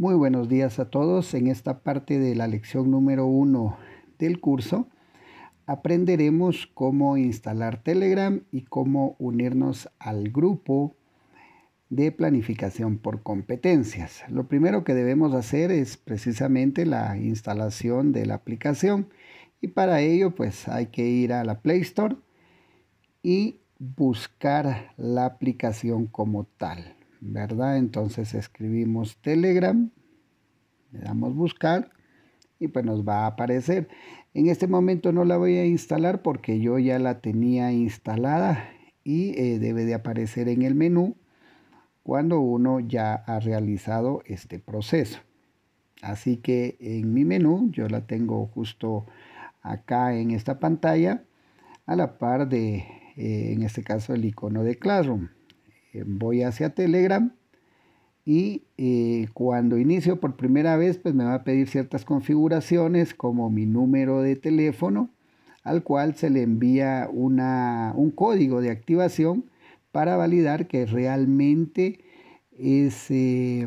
Muy buenos días a todos. En esta parte de la lección número uno del curso aprenderemos cómo instalar Telegram y cómo unirnos al grupo de planificación por competencias. Lo primero que debemos hacer es precisamente la instalación de la aplicación y para ello pues hay que ir a la Play Store y buscar la aplicación como tal ¿verdad? Entonces escribimos Telegram, le damos buscar y pues nos va a aparecer. En este momento no la voy a instalar porque yo ya la tenía instalada y eh, debe de aparecer en el menú cuando uno ya ha realizado este proceso. Así que en mi menú yo la tengo justo acá en esta pantalla a la par de, eh, en este caso, el icono de Classroom. Eh, voy hacia Telegram y eh, cuando inicio por primera vez, pues me va a pedir ciertas configuraciones como mi número de teléfono, al cual se le envía un código de activación para validar que realmente es, eh,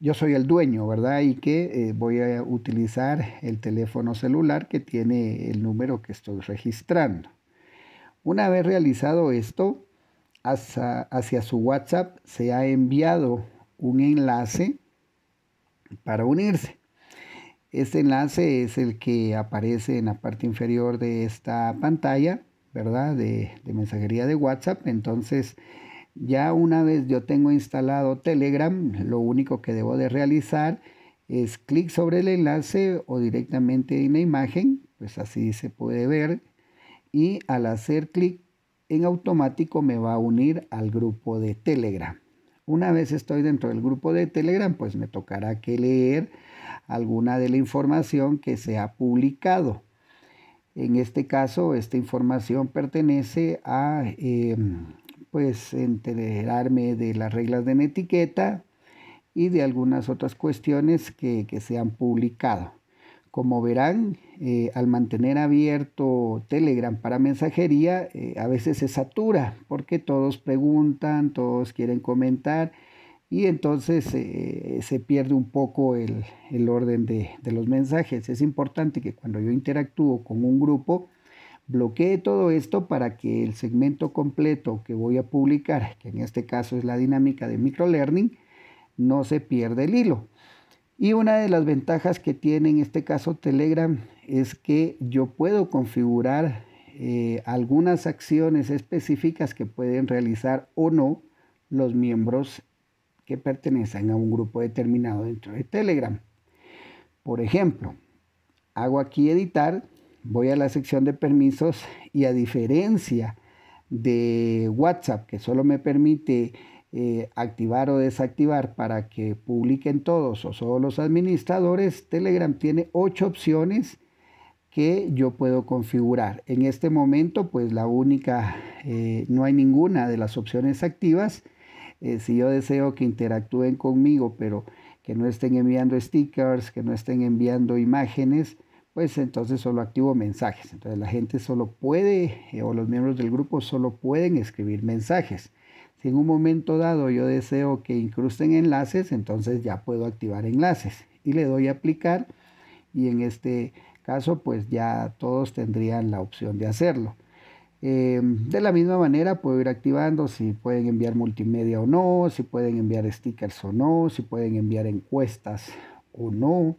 yo soy el dueño, ¿verdad? Y que voy a utilizar el teléfono celular que tiene el número que estoy registrando. Una vez realizado esto, hacia, su WhatsApp se ha enviado un enlace para unirse. Este enlace es el que aparece en la parte inferior de esta pantalla, ¿verdad? De, de, mensajería de WhatsApp. Entonces, ya una vez yo tengo instalado Telegram, lo único que debo de realizar es clic sobre el enlace o directamente en la imagen, pues así se puede ver. Y al hacer clic en automático me va a unir al grupo de Telegram. Una vez estoy dentro del grupo de Telegram, pues me tocará que leer alguna de la información que se ha publicado. En este caso, esta información pertenece a, eh, pues, enterarme de las reglas de etiqueta y de algunas otras cuestiones que se han publicado. Como verán, eh, al mantener abierto Telegram para mensajería, eh, a veces se satura porque todos preguntan, todos quieren comentar y entonces eh, se pierde un poco el, orden de, de, los mensajes. Es importante que cuando yo interactúo con un grupo, bloquee todo esto para que el segmento completo que voy a publicar, que en este caso es la dinámica de microlearning, no se pierda el hilo. Y una de las ventajas que tiene en este caso Telegram es que yo puedo configurar eh, algunas acciones específicas que pueden realizar o no los miembros que pertenecen a un grupo determinado dentro de Telegram. Por ejemplo, hago aquí editar, voy a la sección de permisos y a diferencia de WhatsApp que solo me permite eh, activar o desactivar para que publiquen todos o solo los administradores, Telegram tiene ocho opciones que yo puedo configurar. En este momento, pues la única, eh, no hay ninguna de las opciones activas. Eh, si yo deseo que interactúen conmigo, pero que no estén enviando stickers, que no estén enviando imágenes, pues entonces solo activo mensajes. Entonces la gente solo puede, o los miembros del grupo solo pueden escribir mensajes. Si en un momento dado yo deseo que incrusten enlaces, entonces ya puedo activar enlaces y le doy a aplicar y en este caso pues ya todos tendrían la opción de hacerlo. Em, de la misma manera puedo ir activando si pueden enviar multimedia o no, si pueden enviar stickers o no, si pueden enviar encuestas o no,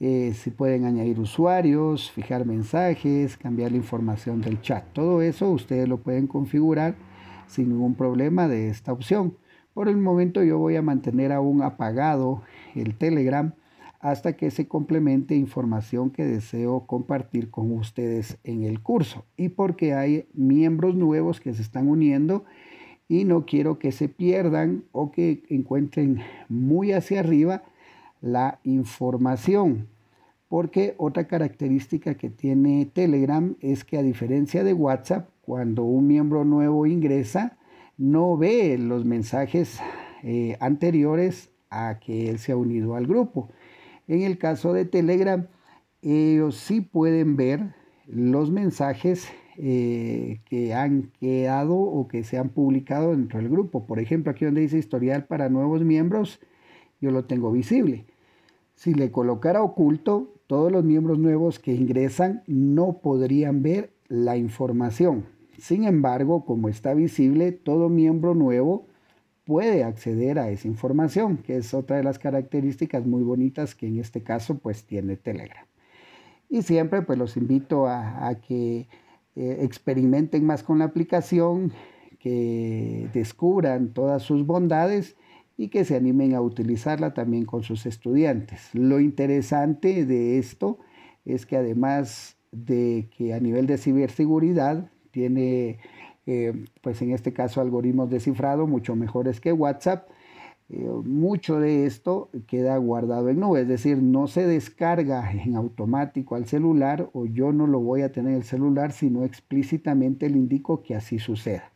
eh, si pueden añadir usuarios, fijar mensajes, cambiar la información del chat. Todo eso ustedes lo pueden configurar sin ningún problema de esta opción. Por el momento yo voy a mantener aún apagado el Telegram hasta que se complemente información que deseo compartir con ustedes en el curso y porque hay miembros nuevos que se están uniendo y no quiero que se pierdan o que encuentren muy hacia arriba la información porque otra característica que tiene Telegram es que a diferencia de WhatsApp, cuando un miembro nuevo ingresa, no ve los mensajes eh, anteriores a que él se ha unido al grupo. En el caso de Telegram, ellos sí pueden ver los mensajes eh, que han quedado o que se han publicado dentro del grupo. Por ejemplo, aquí donde dice historial para nuevos miembros, yo lo tengo visible. Si le colocara oculto, todos los miembros nuevos que ingresan no podrían ver la información. Sin embargo, como está visible, todo miembro nuevo puede acceder a esa información, que es otra de las características muy bonitas que en este caso pues tiene Telegram. Y siempre pues los invito a, que eh, experimenten más con la aplicación, que descubran todas sus bondades y que se animen a utilizarla también con sus estudiantes. Lo interesante de esto es que además de que a nivel de ciberseguridad tiene, eh, pues en este caso, algoritmos de cifrado mucho mejores que WhatsApp, eh, mucho de esto queda guardado en nube, es decir, no se descarga en automático al celular o yo no lo voy a tener en el celular, sino explícitamente le indico que así suceda.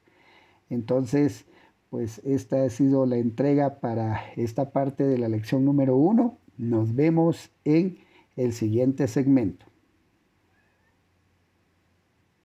Entonces, pues esta ha sido la entrega para esta parte de la lección número uno. Nos vemos en el siguiente segmento.